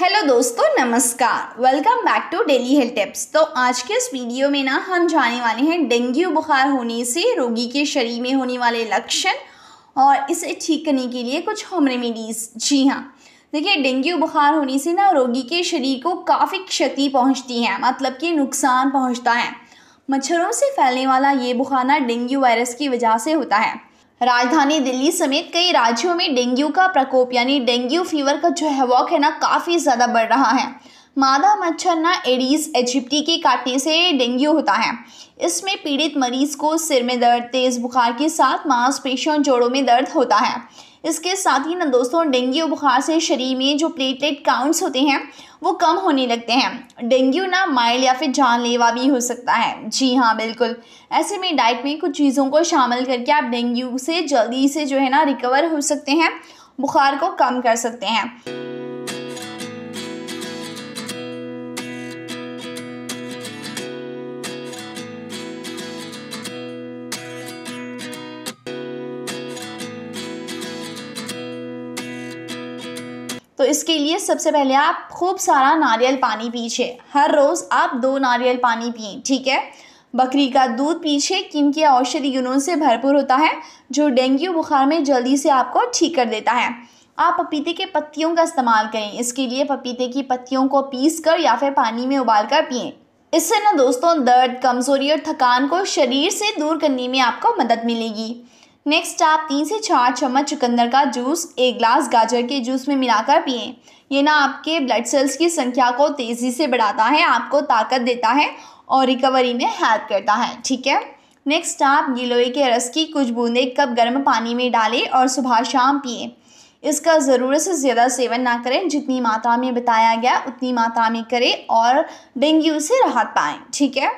hello दोस्तों नमस्कार welcome back to daily health tips तो आज के इस वीडियो में ना हम जाने वाले हैं डेंगू बुखार होने से रोगी के शरीर में होने वाले लक्षण और इसे ठीक करने के लिए कुछ होम रेमिडीज़ जी हाँ देखिए डेंगू बुखार होने से ना रोगी के शरीर को काफ़ी क्षति पहुँचती है मतलब कि नुकसान पहुँचता है मच्छरों से फैलने वाला ये बुखार ना डेंगू वायरस की वजह से होता है राजधानी दिल्ली समेत कई राज्यों में डेंगू का प्रकोप यानी डेंगू फीवर का जो है वॉक है ना काफ़ी ज़्यादा बढ़ रहा है मादा मच्छर ना एडीज एजिप्टी के काटने से डेंगू होता है इसमें पीड़ित मरीज को सिर में दर्द तेज़ बुखार के साथ मांसपेशियों और जोड़ों में दर्द होता है इसके साथ ही ना दोस्तों डेंगू बुखार से शरीर में जो प्लेटलेट काउंट्स होते हैं वो कम होने लगते हैं डेंगू ना माइल्ड या फिर जानलेवा भी हो सकता है जी हाँ बिल्कुल ऐसे में डाइट में कुछ चीज़ों को शामिल करके आप डेंगू से जल्दी से जो है ना रिकवर हो सकते हैं बुखार को कम कर सकते हैं तो इसके लिए सबसे पहले आप खूब सारा नारियल पानी पीछे हर रोज़ आप दो नारियल पानी पिए ठीक है बकरी का दूध पीछे किनके औषधि गुणों से भरपूर होता है जो डेंगू बुखार में जल्दी से आपको ठीक कर देता है आप पपीते के पत्तियों का इस्तेमाल करें इसके लिए पपीते की पत्तियों को पीस कर या फिर पानी में उबाल कर पिएँ इससे ना दोस्तों दर्द कमज़ोरी और थकान को शरीर से दूर करने में आपको मदद मिलेगी नेक्स्ट आप तीन से चार चम्मच चुकंदर का जूस एक ग्लास गाजर के जूस में मिलाकर पिए ये ना आपके ब्लड सेल्स की संख्या को तेज़ी से बढ़ाता है आपको ताकत देता है और रिकवरी में हेल्प करता है ठीक है नेक्स्ट आप गिलोए के रस की कुछ बूंदें कप गर्म पानी में डालें और सुबह शाम पिए इसका ज़रूरत से ज़्यादा सेवन ना करें जितनी मात्रा में बताया गया उतनी मात्रा में करें और डेंगू से राहत पाएँ ठीक है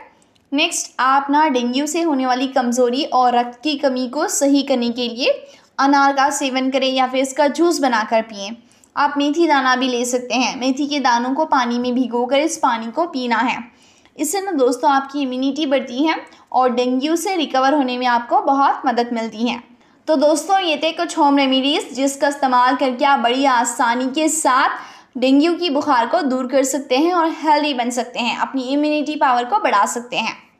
नेक्स्ट आप ना डेंगू से होने वाली कमज़ोरी और रक्त की कमी को सही करने के लिए अनार का सेवन करें या फिर इसका जूस बनाकर पिए आप मेथी दाना भी ले सकते हैं मेथी के दानों को पानी में भिगो कर इस पानी को पीना है इससे ना दोस्तों आपकी इम्यूनिटी बढ़ती है और डेंगू से रिकवर होने में आपको बहुत मदद मिलती है तो दोस्तों ये थे कुछ होम रेमिडीज़ जिसका इस्तेमाल करके आप बड़ी आसानी के साथ डेंगू की बुखार को दूर कर सकते हैं और हेल्दी बन सकते हैं अपनी इम्यूनिटी पावर को बढ़ा सकते हैं